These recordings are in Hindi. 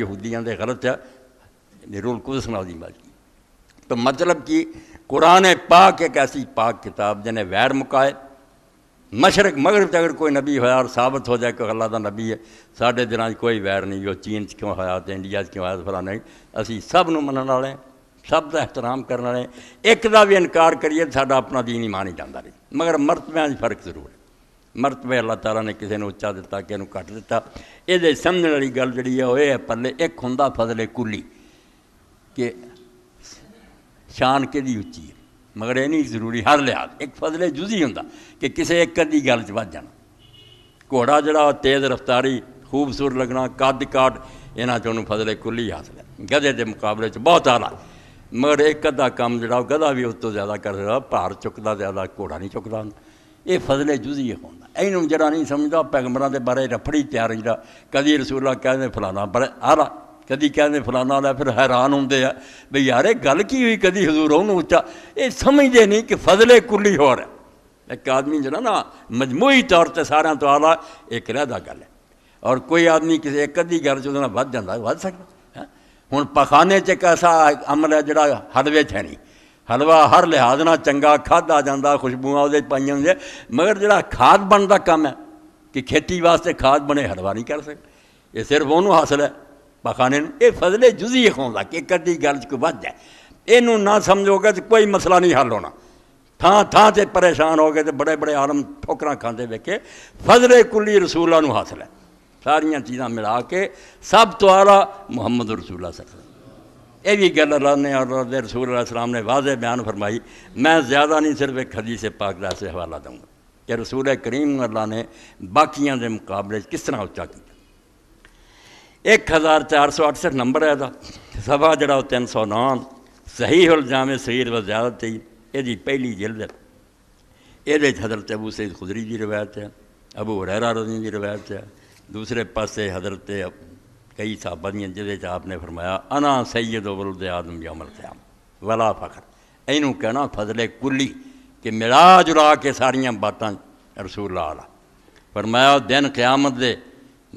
यहूदियों के गलत है निरूल कुछ सुना दी बाजी तो मतलब कि कुरान पाक एक ऐसी पाक किताब जिन्हें वैर मुकाए मशरक मगरब तक अगर कोई नबी होया और साबित हो जाए कि अल्लाह का नबी है साढ़े दिन कोई वैर नहीं जो चीन क्यों होया तो इंडिया क्यों होया नहीं असी सब मनने वाले ਸਭ ਦਾ ਇhtਰਾਮ ਕਰਨ ਵਾਲੇ ਇੱਕ ਦਾ ਵੀ ਇਨਕਾਰ ਕਰੀਏ अपना दीन ही ਹੀ ही जाता रही मगर मरतबे 'ਚ फर्क जरूर है ਮਰਤਬੇ ਅੱਲਾਹ ਤਾਲਾ ਨੇ ਕਿਸੇ ਨੂੰ ਉੱਚਾ ਦਿੱਤਾ ਕਿਸੇ ਨੂੰ ਘੱਟ ਦਿੱਤਾ ਇਹਦੇ ਸਮਝਣ ਵਾਲੀ ਗੱਲ ਜਿਹੜੀ ਹੈ ਉਹ ਇਹ ਹੈ ਪੱਲੇ ਇੱਕ ਹੁੰਦਾ ਫਜ਼ਲੇ ਕੁਲੀ ਕਿ ਸ਼ਾਨ ਕਿਹਦੀ ਉੱਚੀ ਹੈ ਮਗਰ ਇਹ ਨਹੀਂ ਜ਼ਰੂਰੀ ਹਰ ਲਿਹਾਜ਼ ਇੱਕ ਫਜ਼ਲੇ ਜੁਜ਼ੀ ਹੁੰਦਾ ਕਿ ਕਿਸੇ ਇੱਕ ਅੱਧੀ ਗੱਲ 'ਚ ਵੱਜ ਜਾਣਾ ਘੋੜਾ ਜਿਹੜਾ ਤੇਜ਼ ਰਫ਼ਤਾਰੀ ਖੂਬਸੂਰਤ ਲੱਗਣਾ ਕੱਦ ਕਾਟ ਇਹਨਾਂ 'ਚ ਉਹਨੂੰ ਫਜ਼ਲੇ ਕੁਲੀ ਹਾਸਲ ਹੈ ਗਧੇ ਦੇ ਮੁਕਾਬਲੇ 'ਚ ਬਹੁਤ ਆਲਾ ਮਗਰ ਇੱਕ ਅੱਧਾ ਕੰਮ ਜਿਹੜਾ ਉਹ ਗਧਾ ਵੀ ਉਸ ਤੋਂ ਜ਼ਿਆਦਾ ਕਰ ਰਿਹਾ ਭਾਰ ਚੁੱਕਦਾ ਜ਼ਿਆਦਾ ਘੋੜਾ ਨਹੀਂ ਚੁੱਕਦਾ ਇਹ ਫਜ਼ਲੇ ਜੁਜ਼ੀ ਹੁੰਦਾ ਇਹਨੂੰ ਜਿਹੜਾ ਨਹੀਂ ਸਮਝਦਾ ਪੈਗੰਬਰਾਂ ਦੇ ਬਾਰੇ ਰਫੜੀ ਤਿਆਰ ਰਹਿੰਦਾ ਕਦੀ ਰਸੂਲਾ ਕਹਿੰਦੇ ਫਲਾਣਾ ਬੜਾ ਆਲਾ ਕਦੀ ਕਹਿੰਦੇ ਫਲਾਣਾ ਦਾ ਫਿਰ ਹੈਰਾਨ ਹੁੰਦੇ ਆ ਵੀ ਯਾਰ ਇਹ ਗੱਲ ਕੀ ਹੋਈ ਕਦੀ ਹਜ਼ੂਰ ਉਹਨੂੰ ਉੱਚਾ ਇਹ ਸਮਝਦੇ ਨਹੀਂ ਕਿ ਫਜ਼ਲੇ ਕੁੱਲੀ ਹੋ ਰਿਹਾ एक आदमी जो ना ना मजमूई तौर पर सारा तो आला एक रहदा गल है और कोई आदमी किसी एक अद्धी गल जो बद जाता बद सकता हूँ पखाने च एक ऐसा अमल है जोड़ा हद है नहीं ਹਲਵਾ ਹਰ ਲਿਹਾਜ਼ ਨਾਲ ਚੰਗਾ ਖਾਦਾ ਜਾਂਦਾ ਖੁਸ਼ਬੂਆਂ ਉਹਦੇ ਪਾਈਆਂ ਹੁੰਦੀਆਂ ਮਗਰ ਜਿਹੜਾ ਖਾਦ ਬਣ ਦਾ ਕੰਮ ਹੈ ਕਿ ਖੇਤੀ ਵਾਸਤੇ ਖਾਦ ਬਣੇ ਹਲਵਾ ਨਹੀਂ ਕਰ ਸਕਦੇ ਇਹ ਸਿਰਫ ਉਹਨੂੰ ਹਾਸਲ ਹੈ ਪਖਾਨੇ ਨੂੰ ਇਹ ਫਜ਼ਲੇ ਜੁਜ਼ੀ ਹੁੰਦਾ ਕਿ ਕੱਢੀ ਗੱਲ ਚ ਕੋਈ ਵੱਧ ਹੈ ਇਹਨੂੰ ਨਾ ਸਮਝੋਗੇ ਤਾਂ ਕੋਈ ਮਸਲਾ ਨਹੀਂ ਹੱਲ ਹੋਣਾ ਥਾਂ ਥਾਂ ਤੇ ਪਰੇਸ਼ਾਨ ਹੋ ਗਏ ਤੇ ਬੜੇ ਬੜੇ ਆਲਮ ਠੋਕਰਾਂ ਖਾਂਦੇ ਵੇਖੇ ਫਜ਼ਲੇ ਕੁੱਲੀ ਰਸੂਲਾਂ ਨੂੰ ਹਾਸਲ ਹੈ ਸਾਰੀਆਂ ਚੀਜ਼ਾਂ ਮਿਲਾ ਕੇ ਸਭ ਤੋਂ ਆਲਾ ਮੁਹੰਮਦ ਰਸੂਲਾ ਸੱਲੱਲਾਹੁ ये भी गल अल्लाह ने और रसूल सलाम ने वाजे बयान फरमाई मैं ज़्यादा नहीं सिर्फ एक हदीस पाक का से हवाला दूँगा कि रसूल करीम अल्लाह ने बाकिया के मुकाबले किस तरह उच्चा किया एक हज़ार चार सौ अड़सठ नंबर है सभा जरा तीन सौ नौ सही उल जामे शरीर व ज्यादत यदि पहली जिल्द ये हज़रत अबू सईद खुदरी की रवायत है अबू हुरैरा रजनी की रवायत है दूसरे पास हज़रत कई साहबानियाँ जिसे आपने फरमाया अना सैयद वरुद आदम यामल क़्याम वला फ़खर इनू कहना फजले कुली कि मिला जुला के सारिया बातें रसूल आला फरमाया दिन क़्यामत दे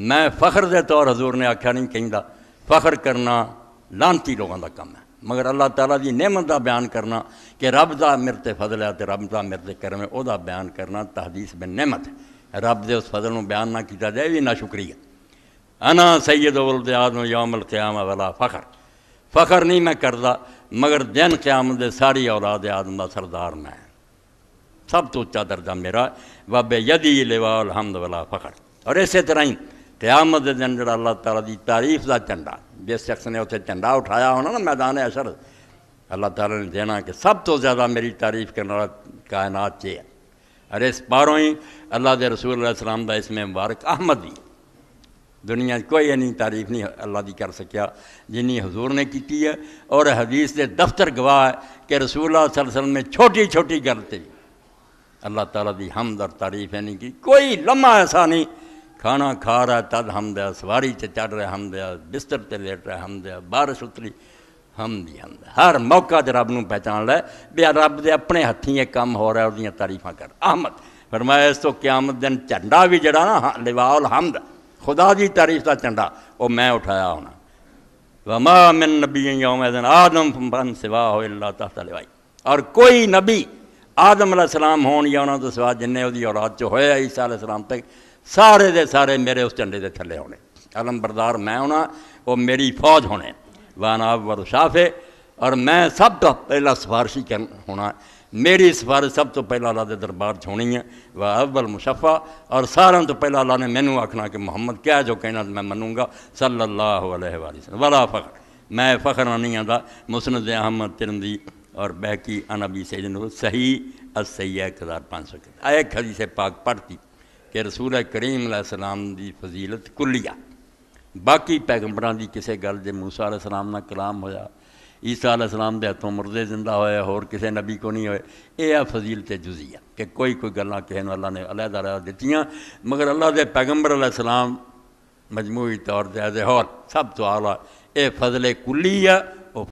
मैं फखर के तौर हजूर ने आख्या नहीं कहता फखर करना लानती लोगों का कम है मगर अल्लाह तला की नहमत का बयान करना कि रब का मेरे फजल है तो रब का मेरे करम है वह बयान करना तहदीस में नहमत है रब के उस फजल में बयान ना किया जाए भी ना शुक्रिया अना सैयद उलदयाद यौमल क्याम वाला फ़खर फ़खर नहीं मैं करता मगर दिन क्याम दे सारी औलाद आदम का सरदार मैं सब तो उच्चा दर्जा मेरा बाबे यदी लेवा अलहमद वाला फ़खर और इस तरह ही क्यामत दिन जरा अल्लाह तला की तारीफ का झंडा जिस शख्स ने उसे झंडा उठाया होना ना मैदान असर अल्लाह तला ने देना कि सब तो ज़्यादा मेरी तारीफ करने वाला कायनात ये है और इस बारों ही अल्लाह के रसूल सलाम का इसमें मुबारक अहमद ही दुनिया कोई इन्नी तारीफ नहीं अल्लाह की कर सकिया जिनी हजूर ने की है और हदीस के दफ्तर गवाह है कि रसूल सलसल ने छोटी छोटी गल अल्लाह तला की हमद और तारीफ है नहीं की कोई लम्मा ऐसा नहीं खाना खा रहा है तद हमद सवारी से चढ़ रहा हमद बिस्तर से लेट रहा हमद बारिश उतरी हम दी हमद हर मौका ज रब न पहचान लै भी रब के अपने हथी एक कम हो रहा है और तारीफा कर अहमद फरमाया इस तो क्यामत दिन झंडा भी जरा ना हाँ, लिवाल हमद खुदा की तारीफ का झंडा वह मैं उठाया होना वमा मिन नबी यौमदिन आदम बन सिवा हो तलवाई और कोई नबी आदम सलाम होने या उन्होंने तो सिवा जिन्हें वो औलाद चो होया ईसा सलाम तक सारे दे सारे मेरे उस झंडे के थले होने अलम बरदार मैं होना वो मेरी फौज होने वाना वर शाफे और मैं सब तो पहला सिफारशी कर होना मेरी ਸਿਫਾਰਿਸ਼ सब तो पहला ਅੱਲਾ ਦੇ ਦਰਬਾਰ 'ਚ है वह ਵਾ मुशफा और सारे तो पहला ਪਹਿਲਾਂ ने ਨੇ आखना कि मुहम्मद क्या जो कहना ਕਹਿਣਾ ਮੈਂ ਮੰਨੂੰਗਾ ਸੱਲੱਲਾਹੁ ਅਲੈਹਿ ਵਸੱਲਮ ਵਲਾ मैं फ़खर नहीं आता मुसनद अहमद तिरंदी और बहकी अनबी सैदन सही असही एक हज़ार पाँच सौ एक हदी से पाक पढ़ती कि रसूल करीम सलाम की फजीलत कुलिया बाकी पैगंबर की किसी गल जो मूसा सलाम ना कलाम होया ईसा इस्लाम के हथों मुरदे जिंदा होया होर किसी नबी को नहीं हो फजीलत जुजिया कि कोई कोई गल् किसी अल्लाह ने अलहदा रहा दतिया मगर अल्लाह के पैगंबर अलैहिस्सलाम मजमूई तौर पर एज सब तो आला ये फजले कुली आ